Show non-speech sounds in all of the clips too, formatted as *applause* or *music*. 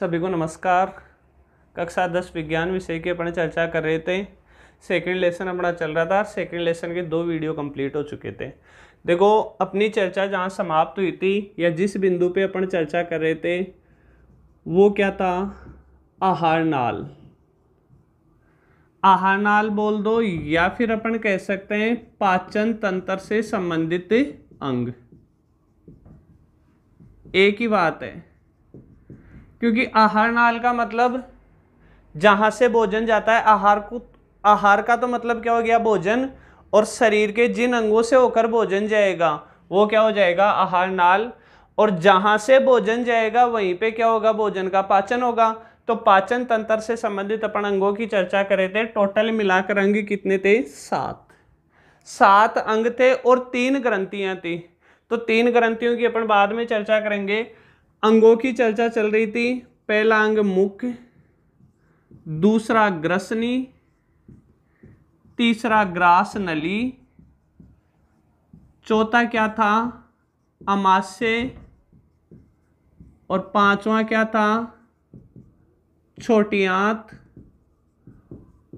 सभी को नमस्कार कक्षा दस विज्ञान विषय की अपन चर्चा कर रहे थे सेकंड लेसन अपना चल रहा था सेकंड लेसन के दो वीडियो कंप्लीट हो चुके थे देखो अपनी चर्चा जहाँ समाप्त हुई थी या जिस बिंदु पे अपन चर्चा कर रहे थे वो क्या था आहार नाल आहार नाल बोल दो या फिर अपन कह सकते हैं पाचन तंत्र से संबंधित अंग एक ही बात है क्योंकि आहार नाल का मतलब जहाँ से भोजन जाता है आहार को आहार का तो मतलब क्या हो गया भोजन और शरीर के जिन अंगों से होकर भोजन जाएगा वो क्या हो जाएगा आहार नाल और जहाँ से भोजन जाएगा वहीं पे क्या होगा भोजन का पाचन होगा तो पाचन तंत्र से संबंधित अपन अंगों की चर्चा करे थे टोटल मिलाकर अंग कितने थे सात सात अंग थे और तीन ग्रंथियाँ थी तो तीन ग्रंथियों की अपन बाद में चर्चा करेंगे अंगों की चर्चा चल रही थी पहला अंग मुख दूसरा ग्रसनी तीसरा ग्रास नली चौथा क्या था अमाश्य और पांचवा क्या था छोटी आंत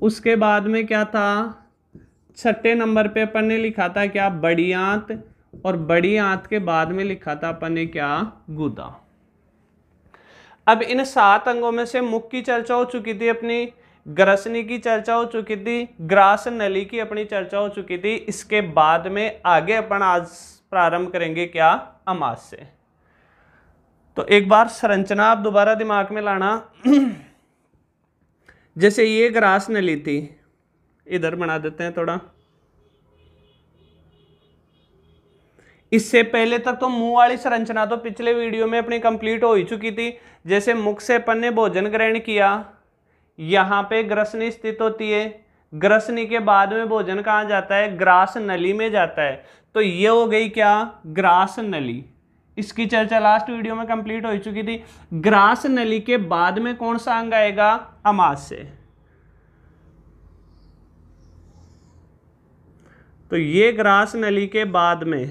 उसके बाद में क्या था छठे नंबर पे अपन ने लिखा था क्या बड़ी आंत और बड़ी आंत के बाद में लिखा था अपन ने क्या गुदा अब इन सात अंगों में से मुख की चर्चा हो चुकी थी अपनी ग्रसनी की चर्चा हो चुकी थी ग्रास नली की अपनी चर्चा हो चुकी थी इसके बाद में आगे अपन आज प्रारंभ करेंगे क्या अमास से तो एक बार संरचना आप दोबारा दिमाग में लाना *clears throat* जैसे ये ग्रास नली थी इधर बना देते हैं थोड़ा इससे पहले तक तो मुंह वाली संरचना तो पिछले वीडियो में अपनी कंप्लीट हो ही चुकी थी जैसे मुख से अपन ने भोजन ग्रहण किया यहाँ पे ग्रसनी स्थित होती है ग्रसनी के बाद में भोजन कहाँ जाता है ग्रास नली में जाता है तो ये हो गई क्या ग्रास नली इसकी चर्चा लास्ट वीडियो में कंप्लीट हो चुकी थी ग्रास नली के बाद में कौन सा अंग आएगा से तो ये ग्रास नली के बाद में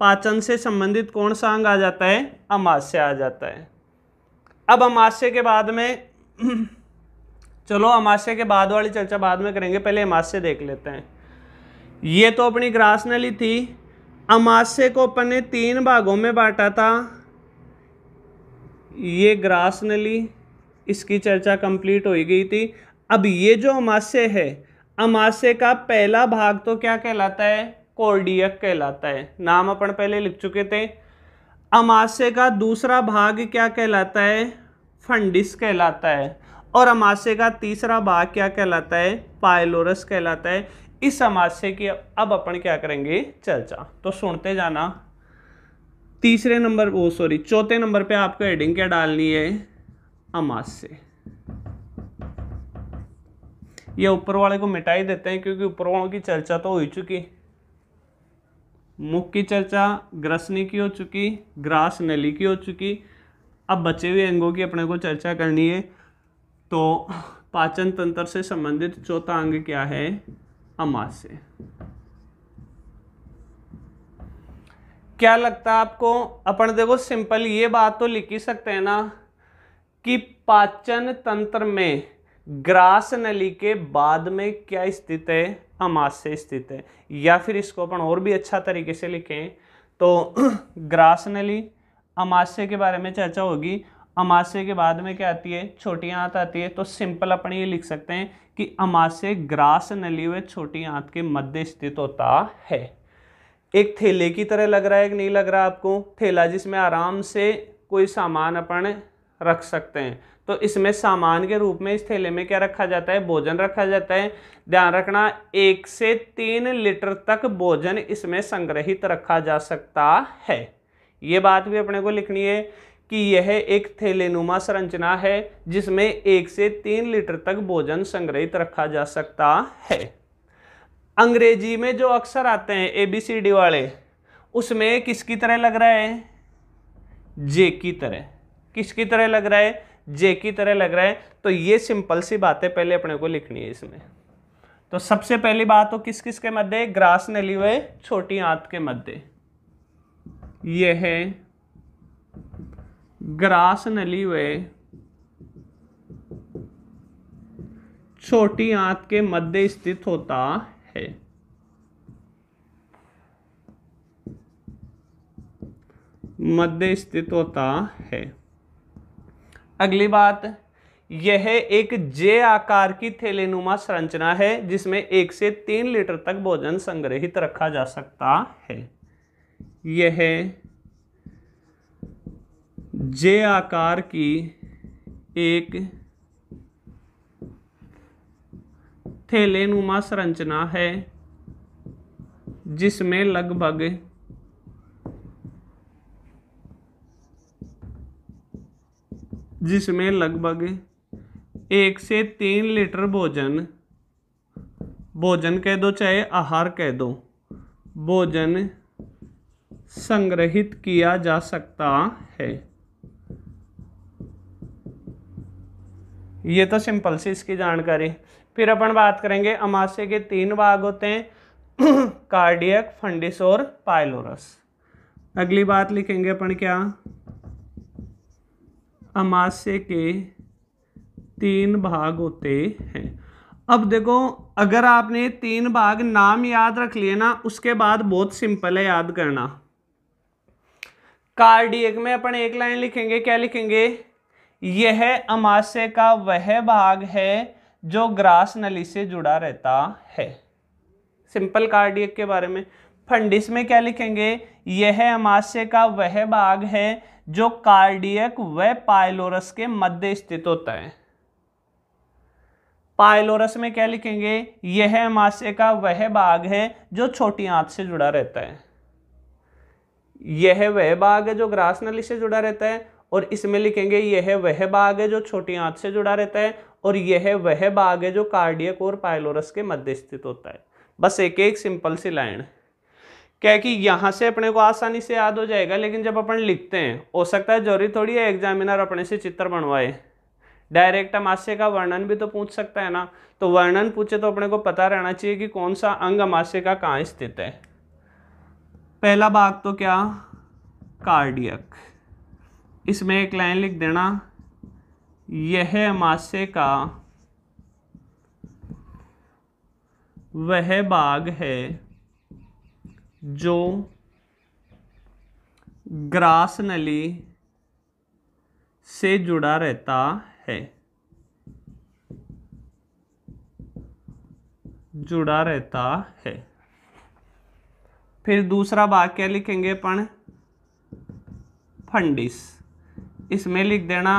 पाचन से संबंधित कौन सा अंग आ जाता है अमाश्य आ जाता है अब अमाश्य के बाद में चलो अमाश्य के बाद वाली चर्चा बाद में करेंगे पहले अमाश्य देख लेते हैं ये तो अपनी ग्रास नली थी अमाश्य को अपन ने तीन भागों में बांटा था ये ग्रास नली इसकी चर्चा कंप्लीट हो गई थी अब ये जो अमाश्य है अमाश्य का पहला भाग तो क्या कहलाता है कोर्डियक कहलाता है नाम अपन पहले लिख चुके थे अमाशय का दूसरा भाग क्या कहलाता है फंडिस कहलाता है और अमाशय का तीसरा भाग क्या कहलाता है पायलोरस कहलाता है इस अमाशय की अब अपन क्या करेंगे चर्चा तो सुनते जाना तीसरे नंबर वो सॉरी चौथे नंबर पे आपको हेडिंग क्या डालनी है अमाशय ये ऊपर वाले को मिटाई देते हैं क्योंकि ऊपर वालों की चर्चा तो हो चुकी है मुख की चर्चा ग्रसनी की हो चुकी ग्रास नली की हो चुकी अब बचे हुए अंगों की अपने को चर्चा करनी है तो पाचन तंत्र से संबंधित चौथा अंग क्या है अमाशय क्या लगता है आपको अपन देखो सिंपल ये बात तो लिख ही सकते हैं ना कि पाचन तंत्र में ग्रास नली के बाद में क्या स्थित है आज से स्थित है या फिर इसको अपन और भी अच्छा तरीके से लिखें तो *clears throat* ग्रासनली अमाशय के बारे में चर्चा होगी अमाशय के बाद में क्या आती है छोटी आंत आती है तो सिंपल अपन ये लिख सकते हैं कि अमाशय ग्रास नली व छोटी आंत के मध्य स्थित होता है एक थैले की तरह लग रहा है कि नहीं लग रहा आपको थैला जिसमें आराम से कोई सामान अपन रख सकते हैं तो इसमें सामान के रूप में इस थैले में क्या रखा जाता है भोजन रखा जाता है ध्यान रखना एक से तीन लीटर तक भोजन इसमें संग्रहित रखा जा सकता है ये बात भी अपने को लिखनी है कि यह एक थैलेनुमा संरचना है जिसमें एक से तीन लीटर तक भोजन संग्रहित रखा जा सकता है अंग्रेजी में जो अक्सर आते हैं ए बी सी डी वाले उसमें किसकी तरह लग रहा है जे की तरह किसकी तरह लग रहा है जे की तरह लग रहा है तो ये सिंपल सी बातें पहले अपने को लिखनी है इसमें तो सबसे पहली बात तो किस किस के मध्य ग्रास नली हुए छोटी आंत के मध्य ये है ग्रास नली हुए छोटी आंत के मध्य स्थित होता है मध्य स्थित होता है अगली बात यह एक जे आकार की थैलेनुमा संरचना है जिसमें एक से तीन लीटर तक भोजन संग्रहित रखा जा सकता है यह जे आकार की एक थैलेनुमा संरचना है जिसमें लगभग जिसमें लगभग एक से तीन लीटर भोजन भोजन कह दो चाहे आहार कह दो भोजन संग्रहित किया जा सकता है ये तो सिंपल सी इसकी जानकारी फिर अपन बात करेंगे अमाशय के तीन भाग होते हैं *clears throat* कार्डियक फंडिस और पायलोरस अगली बात लिखेंगे अपन क्या अमाशय के तीन भाग होते हैं अब देखो अगर आपने तीन भाग नाम याद रख लिए ना उसके बाद बहुत सिंपल है याद करना कार्डियक में अपन एक लाइन लिखेंगे क्या लिखेंगे यह अमाशय का वह भाग है जो ग्रास नली से जुड़ा रहता है सिंपल कार्डियक के बारे में फंडिस में क्या लिखेंगे यह अमाशय का वह भाग है जो कार्डियक व पायलोरस के मध्य स्थित होता है पायलोरस में क्या लिखेंगे यह मास्य का वह भाग है जो छोटी आंत से जुड़ा रहता है यह वह भाग है जो ग्रास नली से जुड़ा रहता है और इसमें लिखेंगे यह वह भाग है जो छोटी आंत से जुड़ा रहता है और यह वह भाग है जो कार्डियक और पायलोरस के मध्य स्थित होता है बस एक एक सिंपल सी लाइन क्या है कि यहाँ से अपने को आसानी से याद हो जाएगा लेकिन जब अपन लिखते हैं हो सकता है जरूरी थोड़ी है एग्जामिनर अपने से चित्र बनवाए डायरेक्ट अमास्य का वर्णन भी तो पूछ सकता है ना तो वर्णन पूछे तो अपने को पता रहना चाहिए कि कौन सा अंग अमास्य का कहाँ स्थित है पहला भाग तो क्या कार्डियक इसमें एक लाइन लिख देना यह अमास्य का वह भाग है जो ग्रास नली से जुड़ा रहता है जुड़ा रहता है फिर दूसरा वाक्य क्या लिखेंगे अपन फंडिस इसमें लिख देना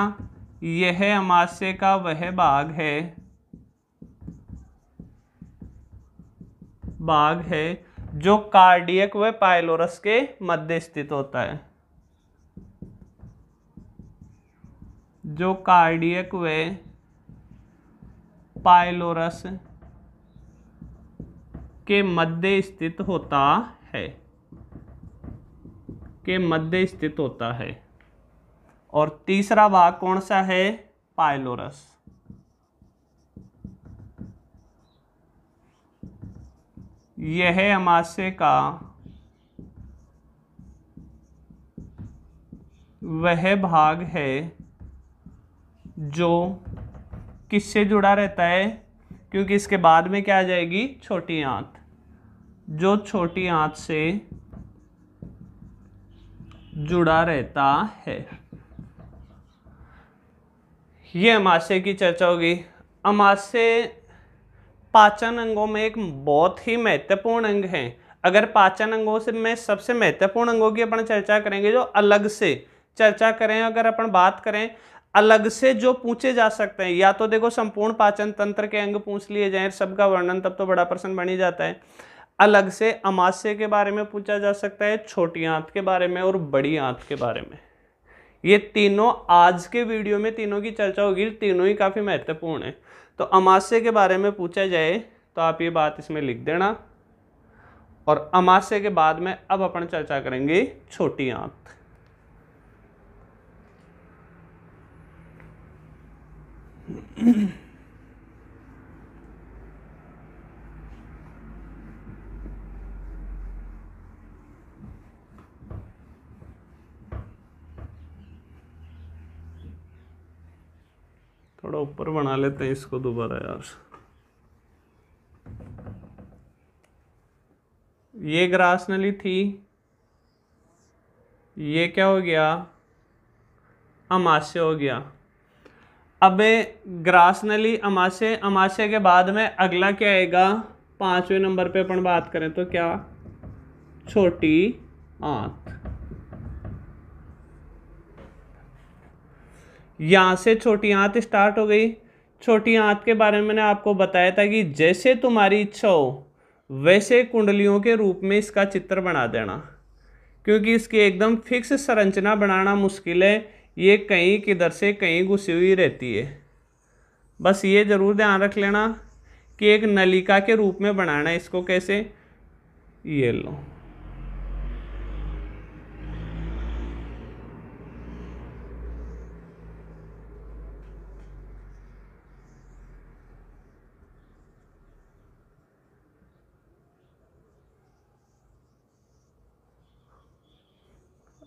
यह अमाशय का वह भाग है भाग है जो कार्डियक व पाइलोरस के मध्य स्थित होता है जो कार्डियक व पाइलोरस के मध्य स्थित होता है के मध्य स्थित होता है और तीसरा भाग कौन सा है पाइलोरस यह अमाशय का वह भाग है जो किससे जुड़ा रहता है क्योंकि इसके बाद में क्या आ जाएगी छोटी आंत जो छोटी आंत से जुड़ा रहता है यह अमाशय की चर्चा होगी अमाशय पाचन अंगों में एक बहुत ही महत्वपूर्ण अंग है अगर पाचन अंगों से में सबसे महत्वपूर्ण अंगों की अपन चर्चा करेंगे जो अलग से चर्चा करें अगर अपन बात करें अलग से जो पूछे जा सकते हैं या तो देखो संपूर्ण पाचन तंत्र के अंग पूछ लिए जाए सबका वर्णन तब तो बड़ा प्रश्न बनी जाता है अलग से अमाश्य के बारे में पूछा जा सकता है छोटी आंत के बारे में और बड़ी आंत के बारे में ये तीनों आज के वीडियो में तीनों की चर्चा होगी तीनों ही काफ़ी महत्वपूर्ण है तो अमाश्य के बारे में पूछा जाए तो आप ये बात इसमें लिख देना और अमाश्य के बाद में अब अपन चर्चा करेंगे छोटी आंत Mm-hmm. थोड़ा ऊपर बना लेते हैं इसको दोबारा यार ये ग्रास नली थी ये क्या हो गया अमाशय हो गया अब ग्रास नली अमाशय अमाशय के बाद में अगला क्या आएगा पांचवें नंबर पे अपन बात करें तो क्या छोटी आंत यहाँ से छोटी आँत स्टार्ट हो गई छोटी आँत के बारे में मैंने आपको बताया था कि जैसे तुम्हारी इच्छा हो वैसे कुंडलियों के रूप में इसका चित्र बना देना क्योंकि इसकी एकदम फिक्स संरचना बनाना मुश्किल है ये कहीं किधर से कहीं घुसी हुई रहती है बस ये ज़रूर ध्यान रख लेना कि एक नलिका के रूप में बनाना इसको कैसे ये लो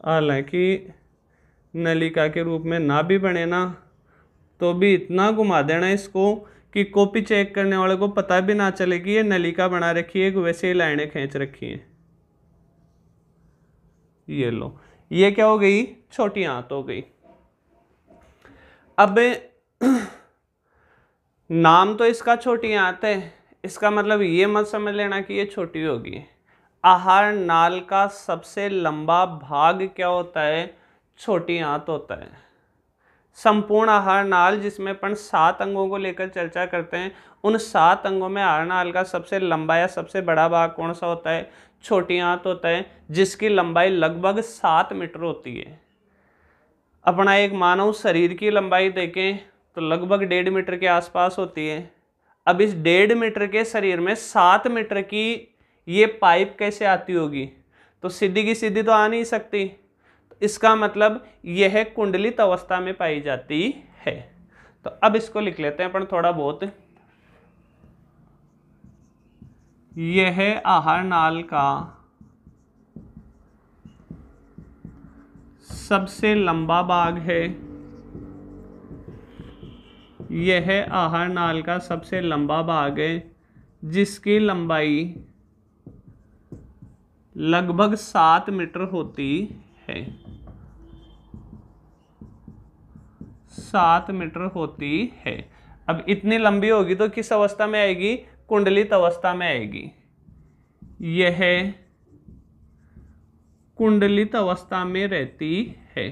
हालांकि नलिका के रूप में ना भी बने ना तो भी इतना घुमा देना इसको कि कॉपी चेक करने वाले को पता भी ना चले कि ये नलिका बना रखी है वैसे ही लाइनें खींच रखी हैं ये लो ये क्या हो गई छोटी आंत हो गई अब नाम तो इसका छोटी आंत है इसका मतलब ये मत समझ लेना कि ये छोटी होगी आहार नाल का सबसे लंबा भाग क्या होता है छोटी आंत होता है संपूर्ण आहार नाल जिसमें अपन सात अंगों को लेकर चर्चा करते हैं उन सात अंगों में आहार नाल का सबसे लंबा या सबसे बड़ा भाग कौन सा होता है छोटी आंत होता है जिसकी लंबाई लगभग सात मीटर होती है अपना एक मानव शरीर की लंबाई देखें तो लगभग डेढ़ मीटर के आसपास होती है अब इस डेढ़ मीटर के शरीर में सात मीटर की ये पाइप कैसे आती होगी तो सीधी की सीधी तो आ नहीं सकती इसका मतलब यह कुंडलित अवस्था में पाई जाती है तो अब इसको लिख लेते हैं अपन थोड़ा बहुत यह आहार नाल का सबसे लंबा भाग है यह आहार नाल का सबसे लंबा भाग है जिसकी लंबाई लगभग सात मीटर होती है सात मीटर होती है अब इतनी लंबी होगी तो किस अवस्था में आएगी कुंडलित अवस्था में आएगी यह कुंडलित अवस्था में रहती है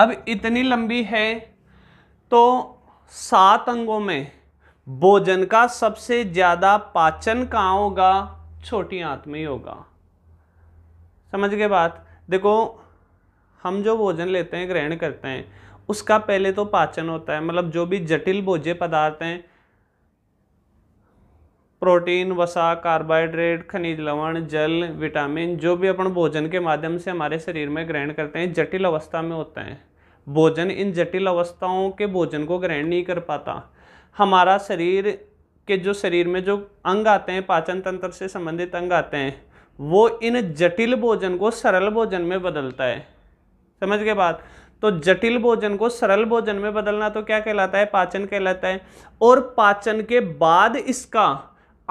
अब इतनी लंबी है तो सात अंगों में भोजन का सबसे ज़्यादा पाचन कहाँ होगा छोटी आंत में ही होगा समझ गए बात देखो हम जो भोजन लेते हैं ग्रहण करते हैं उसका पहले तो पाचन होता है मतलब जो भी जटिल भोज्य पदार्थ हैं प्रोटीन वसा कार्बोहाइड्रेट खनिज लवण जल विटामिन जो भी अपन भोजन के माध्यम से हमारे शरीर में ग्रहण करते हैं जटिल अवस्था में होते हैं भोजन इन जटिल अवस्थाओं के भोजन को ग्रहण नहीं कर पाता हमारा शरीर के जो शरीर में जो अंग आते हैं पाचन तंत्र से संबंधित अंग आते हैं वो इन जटिल भोजन को सरल भोजन में बदलता है समझ के बाद तो जटिल भोजन को सरल भोजन में बदलना तो क्या कहलाता है पाचन कहलाता है और पाचन के बाद इसका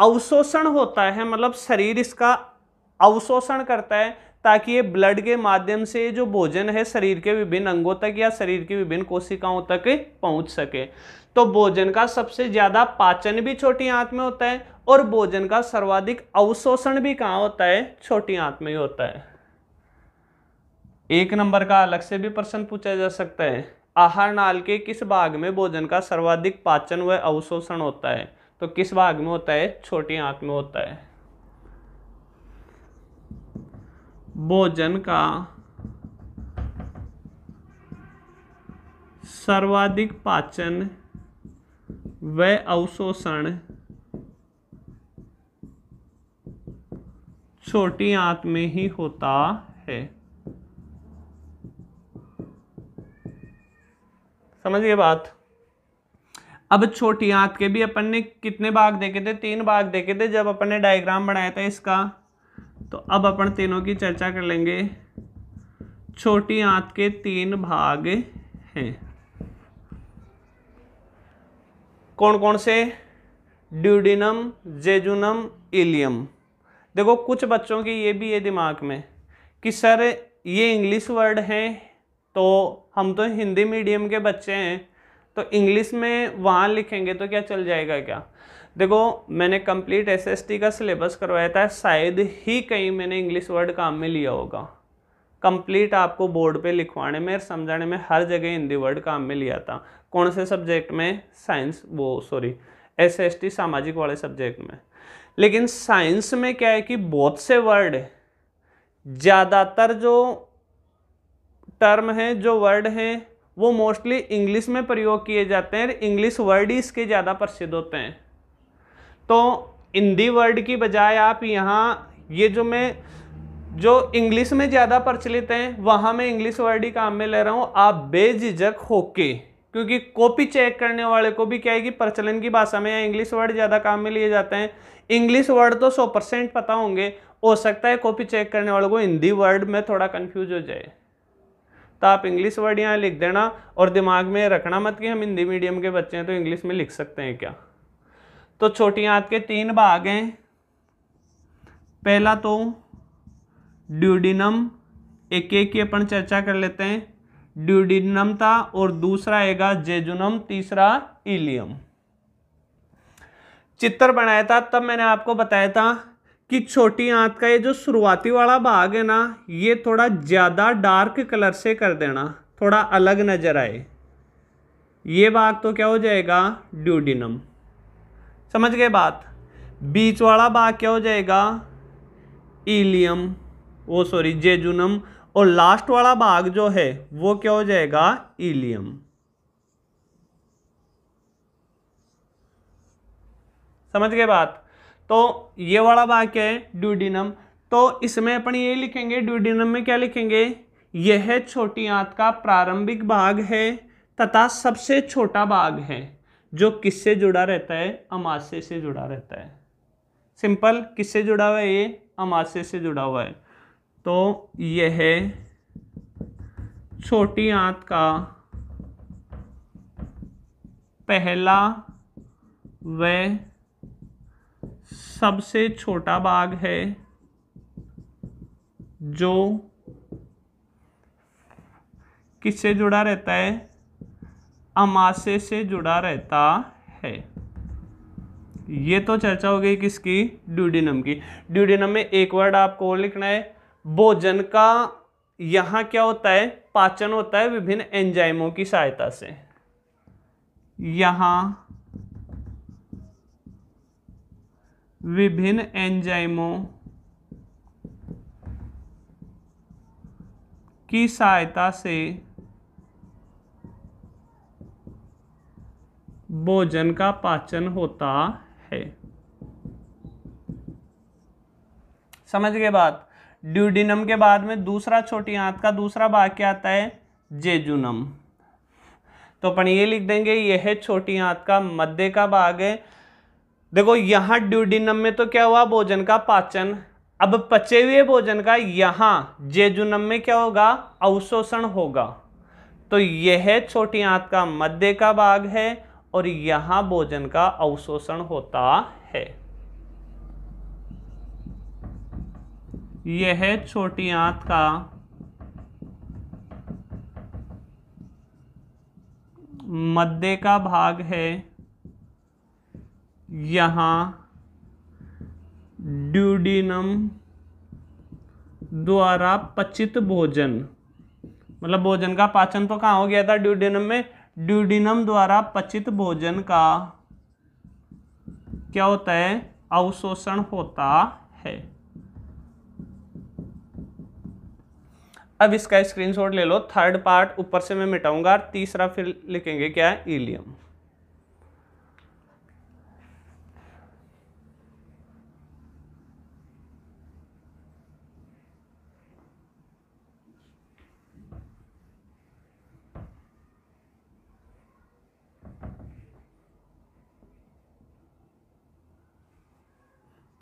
अवशोषण होता है मतलब शरीर इसका अवशोषण करता है ताकि ये ब्लड के माध्यम से जो भोजन है शरीर के विभिन्न अंगों तक या शरीर की विभिन्न कोशिकाओं तक पहुंच सके तो भोजन का सबसे ज़्यादा पाचन भी छोटी आंत में होता है और भोजन का सर्वाधिक अवशोषण भी कहाँ होता है छोटी आंत में ही होता है एक नंबर का अलग से भी प्रश्न पूछा जा सकता है आहार नाल के किस भाग में भोजन का सर्वाधिक पाचन व अवशोषण होता है तो किस भाग में होता है छोटी आंत में होता है भोजन का सर्वाधिक पाचन व अवशोषण छोटी आंत में ही होता है समझ गए बात अब छोटी आंत के भी अपन ने कितने भाग देखे थे तीन भाग देखे थे जब अपन ने डायग्राम बनाया था इसका तो अब अपन तीनों की चर्चा कर लेंगे छोटी आंत के तीन भाग हैं कौन कौन से ड्यूडिनम जेजुनम इलियम देखो कुछ बच्चों की ये भी है दिमाग में कि सर ये इंग्लिश वर्ड हैं तो हम तो हिंदी मीडियम के बच्चे हैं तो इंग्लिश में वहाँ लिखेंगे तो क्या चल जाएगा क्या देखो मैंने कंप्लीट एसएसटी का सिलेबस करवाया था शायद ही कहीं मैंने इंग्लिश वर्ड काम में लिया होगा कंप्लीट आपको बोर्ड पे लिखवाने में और समझाने में हर जगह हिंदी वर्ड काम में लिया था कौन से सब्जेक्ट में साइंस वो सॉरी एस एस टी सामाजिक वाले सब्जेक्ट में लेकिन साइंस में क्या है कि बहुत से वर्ड ज़्यादातर जो टर्म हैं जो वर्ड हैं वो मोस्टली इंग्लिश में प्रयोग किए जाते हैं और इंग्लिश वर्ड ही इसके ज़्यादा प्रसिद्ध होते हैं तो हिंदी वर्ड की बजाय आप यहाँ ये जो मैं जो इंग्लिश में ज़्यादा प्रचलित हैं वहाँ मैं इंग्लिश वर्ड ही काम में ले रहा हूँ आप बेझिझक होके क्योंकि कॉपी चेक करने वाले को भी क्या है कि प्रचलन की भाषा में या इंग्लिश वर्ड ज़्यादा काम में लिए जाते हैं इंग्लिश वर्ड तो सौ परसेंट पता होंगे हो सकता है कॉपी चेक करने वालों को हिंदी वर्ड में थोड़ा कन्फ्यूज हो जाए तो आप इंग्लिश वर्ड यहाँ लिख देना और दिमाग में रखना मत कि हम हिंदी मीडियम के बच्चे हैं तो इंग्लिश में लिख सकते हैं क्या तो छोटी आंत के तीन भाग हैं पहला तो ड्यूडिनम एक एक की अपन चर्चा कर लेते हैं ड्यूडिनम था और दूसरा आएगा जेजुनम तीसरा इलियम चित्र बनाया था तब मैंने आपको बताया था कि छोटी आंत का ये जो शुरुआती वाला भाग है ना ये थोड़ा ज़्यादा डार्क कलर से कर देना थोड़ा अलग नज़र आए ये भाग तो क्या हो जाएगा ड्यूडिनम समझ गए बात बीच वाला बाग क्या हो जाएगा इलियम वो सॉरी जेजुनम और लास्ट वाला बाग जो है वो क्या हो जाएगा इलियम समझ गए बात तो ये वाला बाग क्या है ड्यूडिनम तो इसमें अपन ये लिखेंगे ड्यूडिनम में क्या लिखेंगे यह छोटी आंत का प्रारंभिक भाग है तथा सबसे छोटा भाग है जो किससे जुड़ा रहता है अमाशय से जुड़ा रहता है सिंपल किससे जुड़ा हुआ है ये अमाशय से जुड़ा हुआ है तो यह छोटी आंत का पहला व सबसे छोटा भाग है जो किससे जुड़ा रहता है अमाशय से जुड़ा रहता है ये तो चर्चा हो गई किसकी ड्यूडिनम की ड्यूडिनम में एक वर्ड आपको और लिखना है भोजन का यहां क्या होता है पाचन होता है विभिन्न एंजाइमों की सहायता से यहां विभिन्न एंजाइमों की सहायता से भोजन का पाचन होता है समझ गए बात ड्यूडिनम के बाद में दूसरा छोटी आंत का दूसरा वाक्य आता है जेजुनम तो अपन ये लिख देंगे यह छोटी आंत का मध्य का भाग है देखो यहां ड्यूडिनम में तो क्या हुआ भोजन का पाचन अब पचे हुए भोजन का यहां जेजुनम में क्या होगा अवशोषण होगा तो यह छोटी आंत का मध्य का भाग है और यहां भोजन का अवशोषण होता है यह छोटी आंत का मध्य का भाग है यहां ड्यूडिनम द्वारा पचित भोजन मतलब भोजन का पाचन तो कहाँ हो गया था ड्यूडिनम में ड्यूडिनम द्वारा पचित भोजन का क्या होता है अवशोषण होता है अब इसका स्क्रीनशॉट ले लो थर्ड पार्ट ऊपर से मैं मिटाऊंगा तीसरा फिर लिखेंगे क्या है इलियम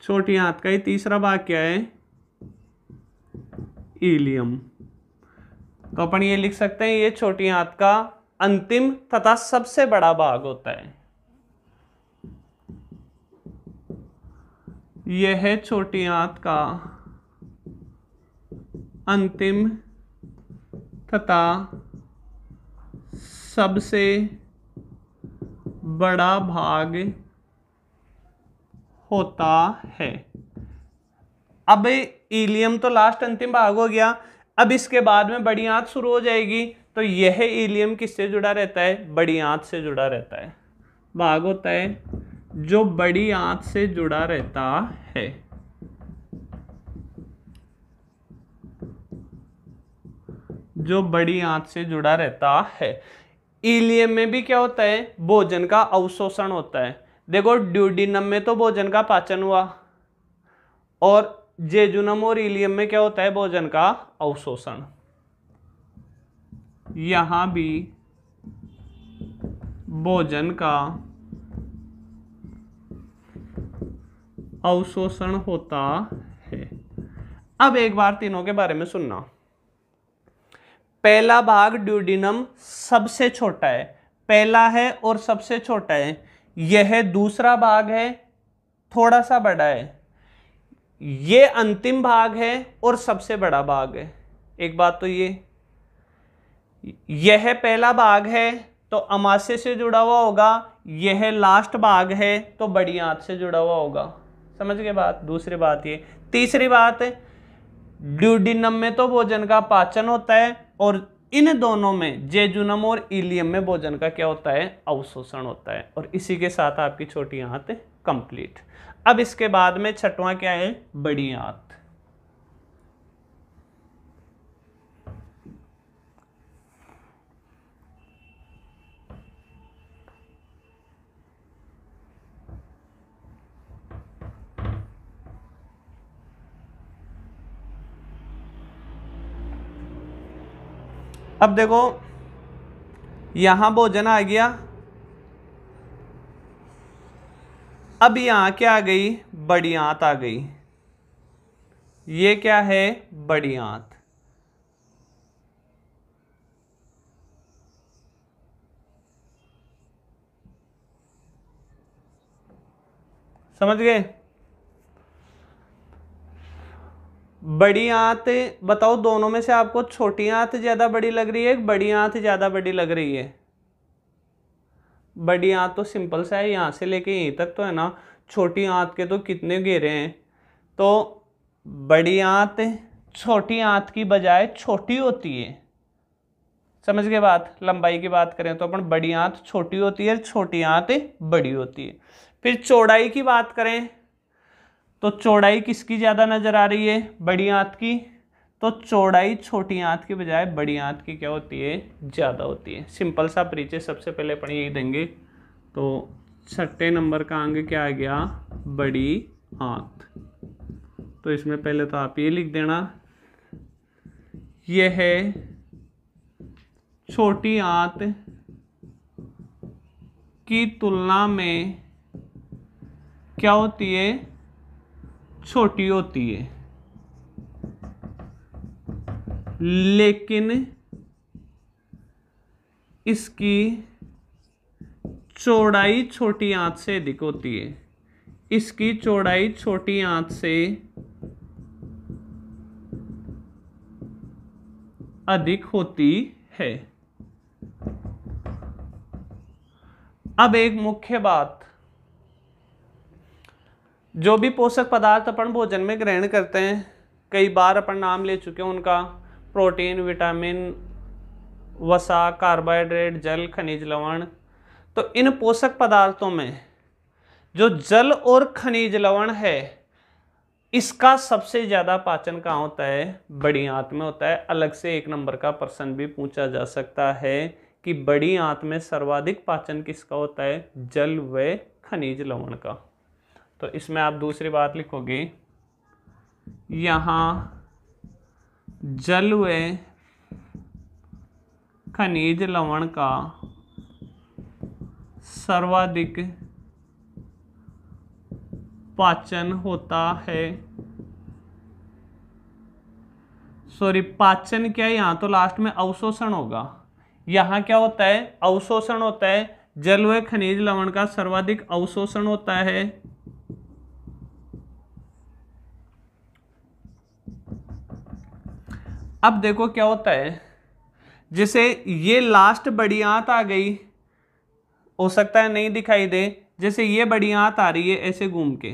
छोटी आंत का ही तीसरा भाग क्या है इलियम तो अपन ये लिख सकते हैं ये छोटी आंत का अंतिम तथा सबसे बड़ा भाग होता है यह है छोटी आंत का अंतिम तथा सबसे बड़ा भाग होता है अब ईलियम तो लास्ट अंतिम भाग हो गया अब इसके बाद में बड़ी आंत शुरू हो जाएगी तो यह ईलियम किससे जुड़ा रहता है बड़ी आंत से जुड़ा रहता है भाग होता है जो बड़ी आंत से जुड़ा रहता है जो बड़ी आंत से जुड़ा रहता है इलियम में भी क्या होता है भोजन का अवशोषण होता है देखो ड्यूडिनम में तो भोजन का पाचन हुआ और जेजुनम और इलियम में क्या होता है भोजन का अवशोषण यहां भी भोजन का अवशोषण होता है अब एक बार तीनों के बारे में सुनना पहला भाग ड्यूडिनम सबसे छोटा है पहला है और सबसे छोटा है यह दूसरा भाग है थोड़ा सा बड़ा है ये अंतिम भाग है और सबसे बड़ा भाग है एक बात तो ये यह पहला भाग है तो अमाशे से जुड़ा हुआ होगा यह लास्ट भाग है तो बड़ी आंत से जुड़ा हुआ होगा समझ गए बात दूसरी बात ये तीसरी बात ड्यूडिनम में तो भोजन का पाचन होता है और इन दोनों में जेजुनम और इलियम में भोजन का क्या होता है अवशोषण होता है और इसी के साथ आपकी छोटी आंत कंप्लीट अब इसके बाद में छठवां क्या है बड़ी आंत अब देखो यहां भोजन आ गया अब यहां क्या आ गई बड़ी आंत आ गई ये क्या है बड़ी आंत समझ गए बड़ी आंत बताओ दोनों में से आपको छोटी आंत ज़्यादा बड़ी लग रही है बड़ी आंत ज़्यादा बड़ी लग रही है बड़ी आंत तो सिंपल सा है यहाँ से लेके यहीं तक तो है ना छोटी आंत के तो कितने घेरे हैं तो बड़ी आंत छोटी आंत की बजाय छोटी होती है समझ गए बात लंबाई की बात करें तो अपन बड़ी आंत छोटी होती है छोटी आंत बड़ी होती है फिर चौड़ाई की बात करें तो चौड़ाई किसकी ज़्यादा नज़र आ रही है बड़ी आँत की तो चौड़ाई छोटी आँत की बजाय बड़ी आँत की क्या होती है ज़्यादा होती है सिंपल सा परिचय सबसे पहले अपन यही देंगे तो छठे नंबर का अंग क्या आ गया बड़ी आँत तो इसमें पहले तो आप ये लिख देना यह है छोटी आँत की तुलना में क्या होती है छोटी होती है लेकिन इसकी चौड़ाई छोटी आंत से अधिक होती है इसकी चौड़ाई छोटी आंत से अधिक होती है अब एक मुख्य बात जो भी पोषक पदार्थ अपन भोजन में ग्रहण करते हैं कई बार अपन नाम ले चुके हैं उनका प्रोटीन विटामिन वसा कार्बोहाइड्रेट जल खनिज लवण तो इन पोषक पदार्थों में जो जल और खनिज लवण है इसका सबसे ज़्यादा पाचन कहाँ होता है बड़ी आंत में होता है अलग से एक नंबर का प्रश्न भी पूछा जा सकता है कि बड़ी आंत में सर्वाधिक पाचन किसका होता है जल व खनिज लवण का तो इसमें आप दूसरी बात लिखोगे यहाँ जल व खनिज लवण का सर्वाधिक पाचन होता है सॉरी पाचन क्या है यहाँ तो लास्ट में अवशोषण होगा यहाँ क्या होता है अवशोषण होता है जल व खनिज लवण का सर्वाधिक अवशोषण होता है अब देखो क्या होता है जैसे ये लास्ट बड़ी आंत आ गई हो सकता है नहीं दिखाई दे जैसे ये बड़ी आंत आ रही है ऐसे घूम के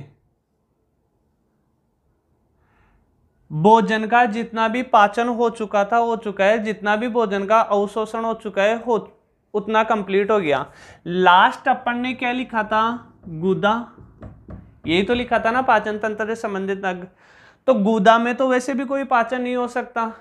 भोजन का जितना भी पाचन हो चुका था हो चुका है जितना भी भोजन का अवशोषण हो चुका है हो उतना कंप्लीट हो गया लास्ट अपन ने क्या लिखा था गुदा यही तो लिखा था ना पाचन तंत्र से संबंधित तो गुदा में तो वैसे भी कोई पाचन नहीं हो सकता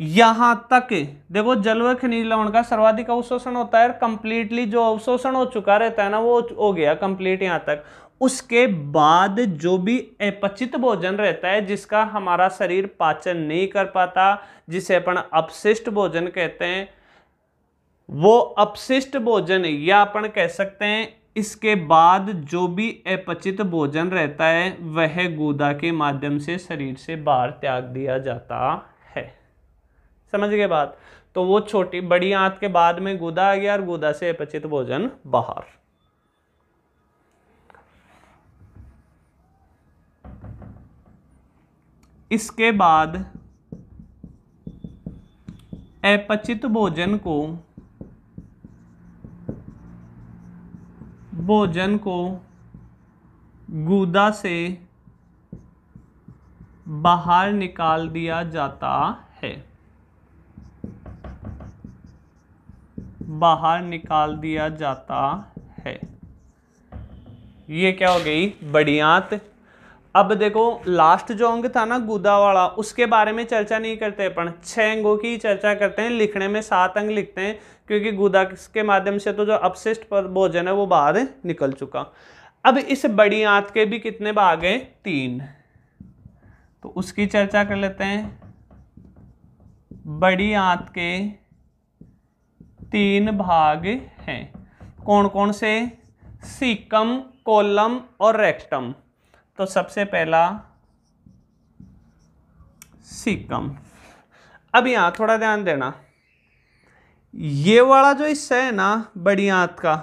यहां तक देखो जलव खनिज लवण का सर्वाधिक अवशोषण होता है कंप्लीटली जो अवशोषण हो चुका रहता है ना वो हो गया कंप्लीट यहां तक उसके बाद जो भी अपचित भोजन रहता है जिसका हमारा शरीर पाचन नहीं कर पाता जिसे अपन अपशिष्ट भोजन कहते हैं वो अपशिष्ट भोजन या अपन कह सकते हैं इसके बाद जो भी अपचित भोजन रहता है वह गुदा के माध्यम से शरीर से बाहर त्याग दिया जाता समझ गए बात तो वो छोटी बड़ी आंत के बाद में गुदा आ गया और गुदा से अपचित भोजन बाहर इसके बाद अपचित भोजन को भोजन को गुदा से बाहर निकाल दिया जाता है बाहर निकाल दिया जाता है ये क्या हो गई बढ़ियात अब देखो लास्ट जो अंग था ना गुदा वाला उसके बारे में चर्चा नहीं करते अपन छह अंगों की चर्चा करते हैं लिखने में सात अंग लिखते हैं क्योंकि गुदा के माध्यम से तो जो अपशिष्ट भोजन है वो बाहर निकल चुका अब इस बड़ी आंत के भी कितने भाग हैं तीन तो उसकी चर्चा कर लेते हैं बड़ी आंत के तीन भाग हैं कौन कौन से सीकम कोलम और रेक्टम तो सबसे पहला सीकम अब यहाँ थोड़ा ध्यान देना ये वाला जो हिस्सा है ना बड़ी आंत का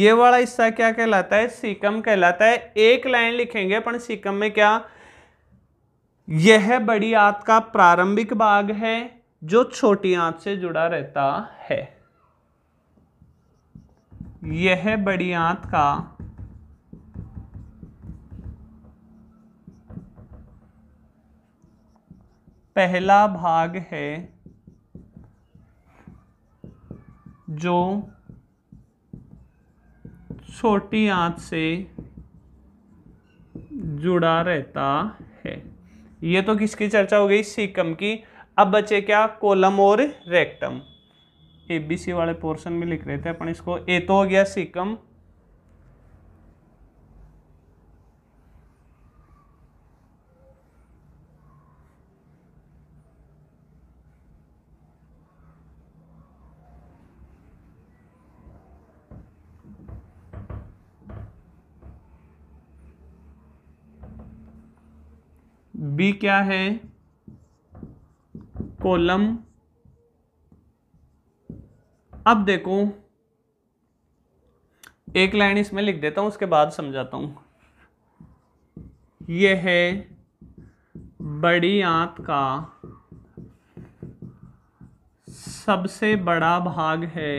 ये वाला हिस्सा क्या कहलाता है सीकम कहलाता है एक लाइन लिखेंगे पर सीकम में क्या यह बड़ी आंत का प्रारंभिक भाग है जो छोटी आंत से जुड़ा रहता है यह बड़ी आंत का पहला भाग है जो छोटी आंत से जुड़ा रहता है ये तो किसकी चर्चा हो गई सीकम की अब बचे क्या कोलम और रेक्टम ए बी सी वाले पोर्शन में लिख रहे थे अपन इसको ए तो हो गया सिकम बी क्या है कॉलम अब देखो एक लाइन इसमें लिख देता हूं उसके बाद समझाता हूं यह है बड़ी आंत का सबसे बड़ा भाग है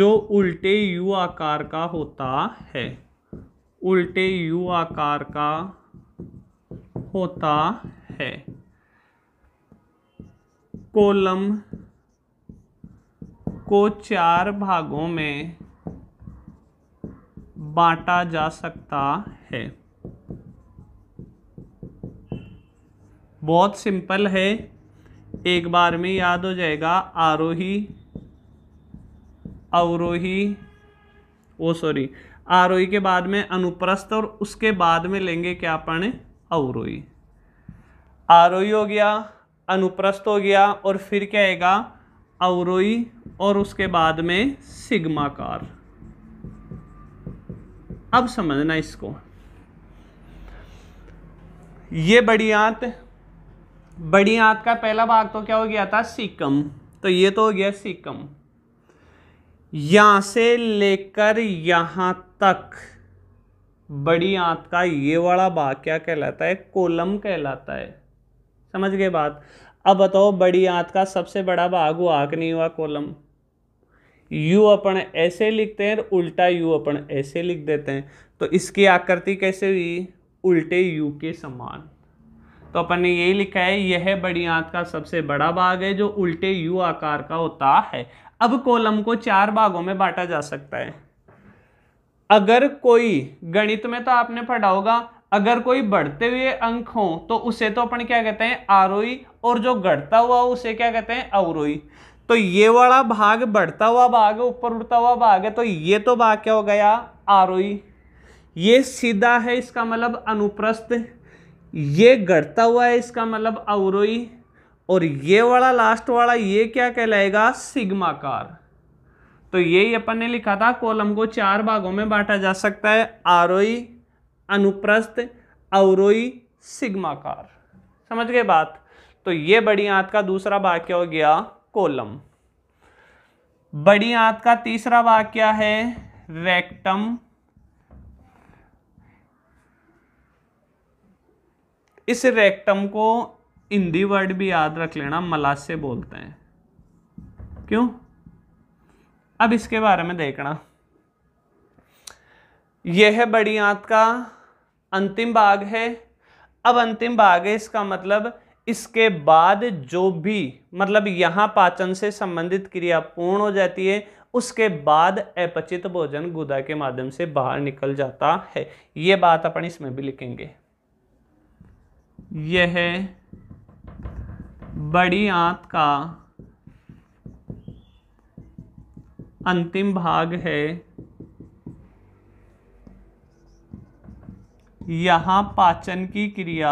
जो उल्टे यू आकार का होता है उल्टे यू आकार का होता है कोलम को चार भागों में बांटा जा सकता है बहुत सिंपल है एक बार में याद हो जाएगा आरोही अवरोही ओ सॉरी आरोही के बाद में अनुप्रस्थ और उसके बाद में लेंगे क्या पढ़े अवरोही आरोही हो गया अनुप्रस्थ हो गया और फिर क्या आएगा अवरोही और उसके बाद में सिग्माकार अब समझना इसको ये बड़ी आंत बड़ी आंत का पहला भाग तो क्या हो गया था सिकम तो ये तो हो गया सिकम यहां से लेकर यहां तक बड़ी आँत का ये वाला भाग क्या कहलाता है कोलम कहलाता है समझ गए बात अब बताओ बड़ी आँत का सबसे बड़ा भाग हुआ कि नहीं हुआ कोलम यू अपन ऐसे लिखते हैं उल्टा यू अपन ऐसे लिख देते हैं तो इसकी आकृति कैसे हुई उल्टे यू के समान तो अपन ने यही लिखा है यह बड़ी आंत का सबसे बड़ा भाग है जो उल्टे यू आकार का होता है अब कोलम को चार भागों में बांटा जा सकता है अगर कोई गणित में तो आपने पढ़ा होगा अगर कोई बढ़ते हुए अंक हो तो उसे तो अपन क्या कहते हैं आरोही और जो घटता हुआ उसे क्या कहते हैं अवरोही तो ये वाला भाग बढ़ता हुआ भाग है ऊपर उड़ता हुआ भाग है तो ये तो भाग क्या हो गया आरोही ये सीधा है इसका मतलब अनुप्रस्थ ये घटता हुआ है इसका मतलब अवरोही और ये वाला लास्ट वाला ये क्या कहलाएगा सिग्माकार तो यही अपन ने लिखा था कॉलम को चार भागों में बांटा जा सकता है आरोही अनुप्रस्थ अवरोही सिग्माकार समझ गए बात तो ये बड़ी आंत का दूसरा वाक्य हो गया कोलम बड़ी आंत का तीसरा वाक्य है रेक्टम इस रेक्टम को हिंदी वर्ड भी याद रख लेना मलाश्य बोलते हैं क्यों अब इसके बारे में देखना यह है बड़ी आंत का अंतिम भाग है अब अंतिम भाग है इसका मतलब इसके बाद जो भी मतलब यहां पाचन से संबंधित क्रिया पूर्ण हो जाती है उसके बाद अपचित भोजन गुदा के माध्यम से बाहर निकल जाता है यह बात अपन इसमें भी लिखेंगे यह बड़ी आंत का अंतिम भाग है यहाँ पाचन की क्रिया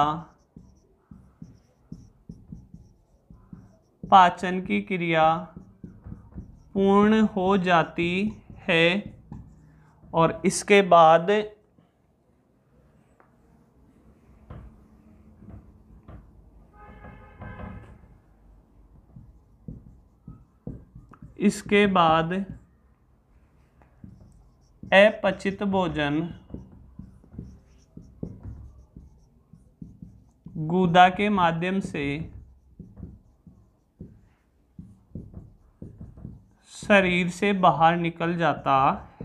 पाचन की क्रिया पूर्ण हो जाती है और इसके बाद इसके बाद अपचित भोजन गुदा के माध्यम से शरीर से बाहर निकल जाता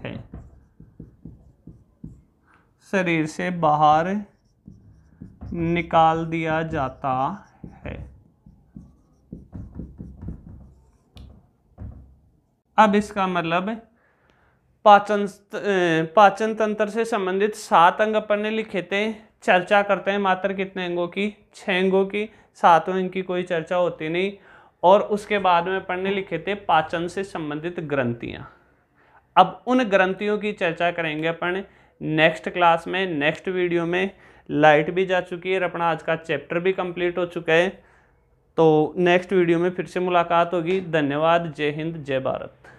है शरीर से बाहर निकाल दिया जाता है अब इसका मतलब पाचन पाचन तंत्र से संबंधित सात अंग अपन ने लिखे थे चर्चा करते हैं मात्र कितने अंगों की छः अंगों की सातों अंग की कोई चर्चा होती नहीं और उसके बाद में पढ़ने लिखे थे पाचन से संबंधित ग्रंथियाँ अब उन ग्रंथियों की चर्चा करेंगे अपन नेक्स्ट क्लास में नेक्स्ट वीडियो में लाइट भी जा चुकी है और अपना आज का चैप्टर भी कंप्लीट हो चुका है तो नेक्स्ट वीडियो में फिर से मुलाकात होगी धन्यवाद जय हिंद जय भारत